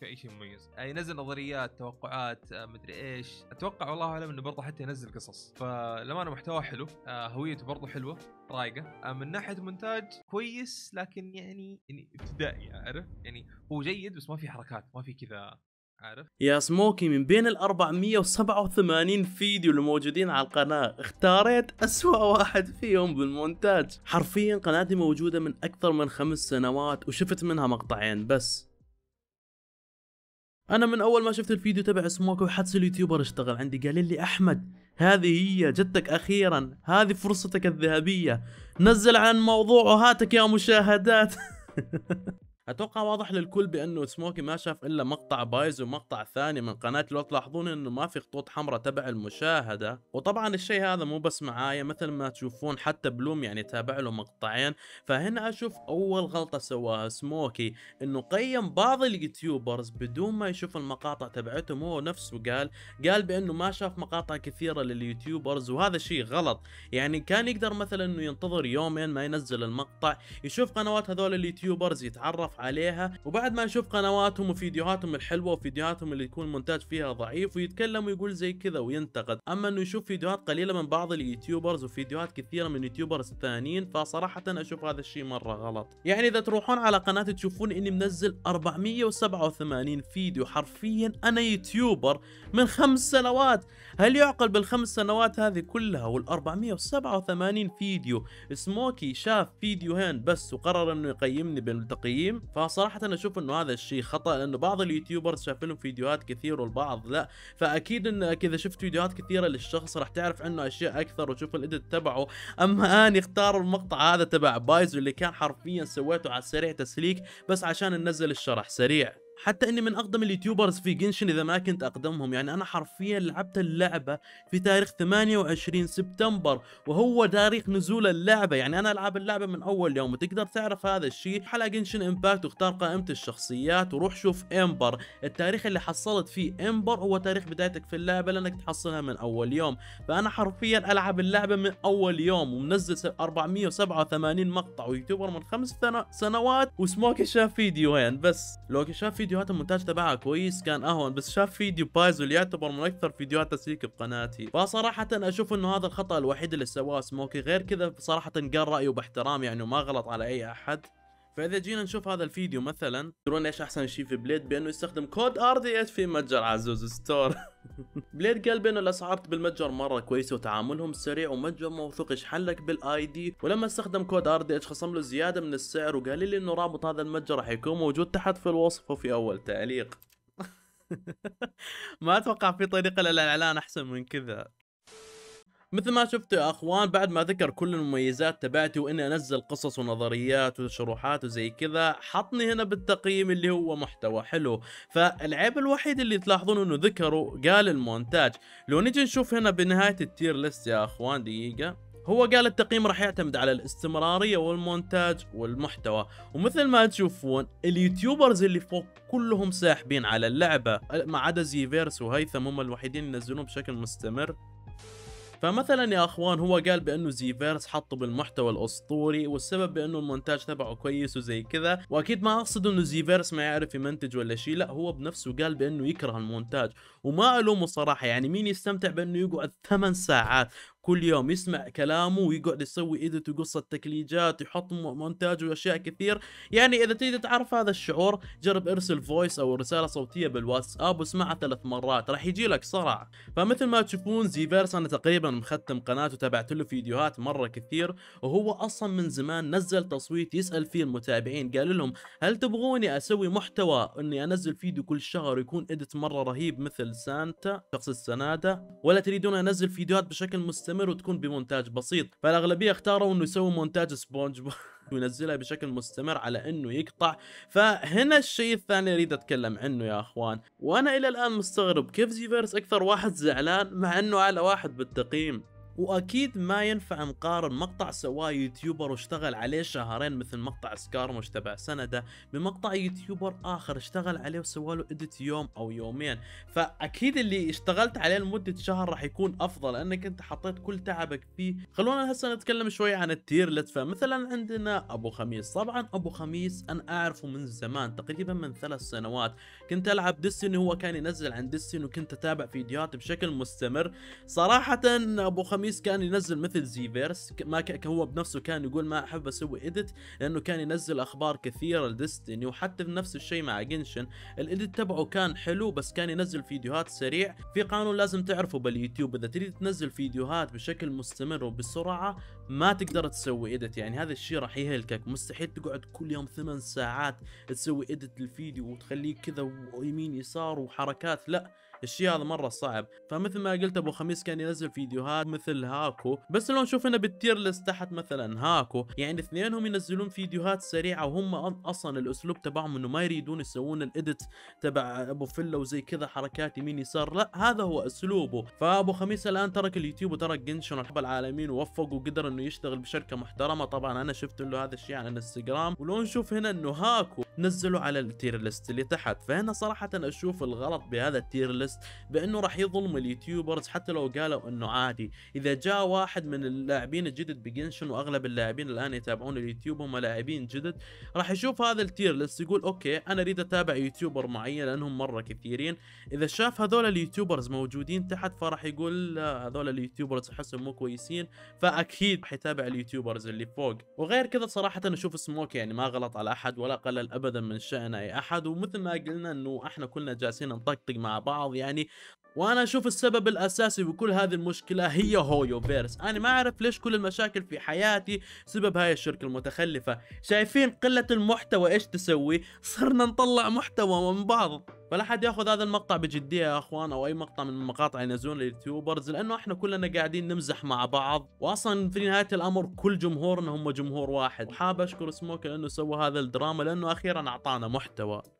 في اي شيء مميز يعني ينزل نظريات توقعات آه، مدري ايش اتوقع والله اعلم انه برضه حتى ينزل قصص فالامانه محتواه حلو آه، هويته برضه حلوه رايقه آه، من ناحيه مونتاج كويس لكن يعني يعني ابتدائي عارف يعني هو جيد بس ما في حركات ما في كذا عارف يا سموكي من بين ال 487 فيديو اللي موجودين على القناة اختاريت أسوأ واحد فيهم بالمونتاج حرفيا قناتي موجودة من أكثر من خمس سنوات وشفت منها مقطعين بس انا من اول ما شفت الفيديو تبع سموك وحدس اليوتيوبر اشتغل عندي قال لي احمد هذه هي جتك اخيرا هذه فرصتك الذهبيه نزل عن موضوع هاتك يا مشاهدات اتوقع واضح للكل بانه سموكي ما شاف الا مقطع بايز ومقطع ثاني من قناه لو تلاحظون انه ما في خطوط حمراء تبع المشاهده وطبعا الشيء هذا مو بس معايا مثل ما تشوفون حتى بلوم يعني تابع له مقطعين فهنا اشوف اول غلطه سواها سموكي انه قيم بعض اليوتيوبرز بدون ما يشوف المقاطع تبعتهم هو نفسه قال قال بانه ما شاف مقاطع كثيره لليوتيوبرز وهذا شيء غلط يعني كان يقدر مثلا انه ينتظر يومين ما ينزل المقطع يشوف قنوات هذول اليوتيوبرز يتعرف عليها وبعد ما نشوف قنواتهم وفيديوهاتهم الحلوه وفيديوهاتهم اللي يكون المونتاج فيها ضعيف ويتكلم ويقول زي كذا وينتقد اما انه يشوف فيديوهات قليله من بعض اليوتيوبرز وفيديوهات كثيره من يوتيوبرز ثانيين فصراحه اشوف هذا الشيء مره غلط يعني اذا تروحون على قناتي تشوفون اني منزل 487 فيديو حرفيا انا يوتيوبر من خمس سنوات هل يعقل بالخمس سنوات هذه كلها وال 487 فيديو سموكي شاف فيديوهين بس وقرر انه يقيمني بالتقييم فصراحه انا اشوف انه هذا الشيء خطا لانه بعض اليوتيوبرز شاف لهم فيديوهات كثير والبعض لا فاكيد انك اذا شفت فيديوهات كثيره للشخص راح تعرف عنه اشياء اكثر وتشوف الادت تبعه اما اني اختار المقطع هذا تبع بايزو اللي كان حرفيا سويته على السريع تسليك بس عشان ننزل الشرح سريع حتى اني من اقدم اليوتيوبرز في جنشن اذا ما كنت اقدمهم يعني انا حرفيا لعبت اللعبه في تاريخ 28 سبتمبر وهو تاريخ نزول اللعبه يعني انا العب اللعبه من اول يوم وتقدر تعرف هذا الشيء حلقة جنشن امباكت واختار قائمه الشخصيات وروح شوف امبر التاريخ اللي حصلت فيه امبر هو تاريخ بدايتك في اللعبه لانك تحصلها من اول يوم فانا حرفيا العب اللعبه من اول يوم ومنزل 487 مقطع ويوتيوبر من خمس سنوات وسموكي شاف فيديوين بس لوكي شاف فيديو فيديوهات المونتاج تبعها كويس كان اهون بس شاف فيديو بايزو اللي يعتبر من اكثر فيديوهات تسليك بقناتي فصراحه أشوف أنه هذا الخطأ الوحيد اللي سواه سموكي غير كذا صراحة قال رأيه باحترام يعني وما غلط على أي أحد فاذا جينا نشوف هذا الفيديو مثلا ترون ايش احسن شيء في بليد بانه يستخدم كود ار دي اس في متجر عزوز ستور بليد قال بانه الاسعار بالمتجر مره كويسه وتعاملهم سريع ومتجر موثوق يشحلك بالاي دي ولما استخدم كود ار دي اتش خصم له زياده من السعر وقال لي انه رابط هذا المتجر راح يكون موجود تحت في الوصف وفي اول تعليق ما اتوقع في طريقه للاعلان احسن من كذا مثل ما شفتوا يا اخوان بعد ما ذكر كل المميزات تبعتي واني انزل قصص ونظريات وشروحات وزي كذا حطني هنا بالتقييم اللي هو محتوى حلو فالعيب الوحيد اللي تلاحظون انه ذكره قال المونتاج لو نجي نشوف هنا بنهاية التير ليست يا اخوان دقيقة هو قال التقييم راح يعتمد على الاستمرارية والمونتاج والمحتوى ومثل ما تشوفون اليوتيوبرز اللي فوق كلهم ساحبين على اللعبة ما عدا زيفيرس وهيثم هم الوحيدين ينزلون بشكل مستمر فمثلا يا اخوان هو قال بانه زيفيرس حطه بالمحتوى الاسطوري والسبب بانه المونتاج تبعه كويس وزي كذا واكيد ما اقصد انه زيفيرس ما يعرف يمنتج ولا شيء لا هو بنفسه قال بانه يكره المونتاج وما الومه صراحه يعني مين يستمتع بانه يقعد ثمان ساعات كل يوم يسمع كلامه ويقعد يسوي ايديت وقصه تكليجات يحط مونتاج واشياء كثير يعني اذا تريد تعرف هذا الشعور جرب ارسل فويس او رساله صوتيه بالواتساب واسمعها ثلاث مرات راح يجي لك صرع فمثل ما تشوفون زيفيرس انا تقريبا مختم قناته وتابعت له فيديوهات مره كثير وهو اصلا من زمان نزل تصويت يسال فيه المتابعين قال لهم هل تبغوني اسوي محتوى اني انزل فيديو كل شهر يكون ايديت مره رهيب مثل سانتا شخص السناده ولا تريدون انزل فيديوهات بشكل مستمر تستمر وتكون بمونتاج بسيط فالاغلبيه اختاروا انه يسووا مونتاج سبونج بو وينزلها بشكل مستمر على انه يقطع فهنا الشيء الثاني اريد اتكلم عنه يا اخوان وانا الى الان مستغرب كيف زيفيرس اكثر واحد زعلان مع انه على واحد بالتقييم واكيد ما ينفع نقارن مقطع سواه يوتيوبر واشتغل عليه شهرين مثل مقطع سكارموش تبع سنده بمقطع يوتيوبر اخر اشتغل عليه وسواله له اديت يوم او يومين فاكيد اللي اشتغلت عليه لمده شهر راح يكون افضل لانك انت حطيت كل تعبك فيه خلونا هسه نتكلم شوي عن التير فمثلا عندنا ابو خميس طبعا ابو خميس انا اعرفه من زمان تقريبا من ثلاث سنوات كنت العب ديستني هو كان ينزل عن ديستني وكنت اتابع فيديوهات بشكل مستمر صراحه ابو خميس لويس كان ينزل مثل زيفيرس ما ك... هو بنفسه كان يقول ما احب اسوي اديت لانه كان ينزل اخبار كثيره لديستني وحتى نفس الشيء مع جنشن الاديت تبعه كان حلو بس كان ينزل فيديوهات سريع في قانون لازم تعرفه باليوتيوب اذا تريد تنزل فيديوهات بشكل مستمر وبسرعه ما تقدر تسوي اديت يعني هذا الشيء راح يهلكك مستحيل تقعد كل يوم ثمان ساعات تسوي اديت للفيديو وتخليه كذا ويمين يسار وحركات لا الشيء هذا مره صعب فمثل ما قلت ابو خميس كان ينزل فيديوهات مثل هاكو بس لو نشوف هنا بالتير ليست تحت مثلا هاكو يعني اثنينهم ينزلون فيديوهات سريعه وهم اصلا الاسلوب تبعهم انه ما يريدون يسوون الاديت تبع ابو فله وزي كذا حركات يمين يسار لا هذا هو اسلوبه فابو خميس الان ترك اليوتيوب وترك جنشن رب العالمين ووفق وقدر انه يشتغل بشركه محترمه طبعا انا شفت له هذا الشيء على الانستغرام ولو نشوف هنا انه هاكو نزله على التير ليست اللي تحت فهنا صراحة أشوف الغلط بهذا التير ليست بأنه راح يظلم اليوتيوبرز حتى لو قالوا أنه عادي إذا جاء واحد من اللاعبين الجدد بجنشن وأغلب اللاعبين الآن يتابعون اليوتيوب هم لاعبين جدد راح يشوف هذا التير ليست يقول أوكي أنا أريد أتابع يوتيوبر معين لأنهم مرة كثيرين إذا شاف هذول اليوتيوبرز موجودين تحت فراح يقول هذول اليوتيوبرز أحسهم مو كويسين فأكيد حيتابع اليوتيوبرز اللي فوق وغير كذا صراحة أشوف سموك يعني ما غلط على أحد ولا قلل أبدا ابدا من شان اي احد ومثل ما قلنا انه احنا كلنا جالسين نطقطق مع بعض يعني وانا اشوف السبب الاساسي بكل هذه المشكله هي هويو فيرس انا ما اعرف ليش كل المشاكل في حياتي سبب هاي الشركه المتخلفه شايفين قله المحتوى ايش تسوي صرنا نطلع محتوى من بعض فلا حد ياخذ هذا المقطع بجديه يا اخوان او اي مقطع من مقاطع ينزلون اليوتيوبرز لانه احنا كلنا قاعدين نمزح مع بعض واصلا في نهايه الامر كل جمهورنا هم جمهور واحد وحاب اشكر سموك لانه سوى هذا الدراما لانه اخيرا اعطانا محتوى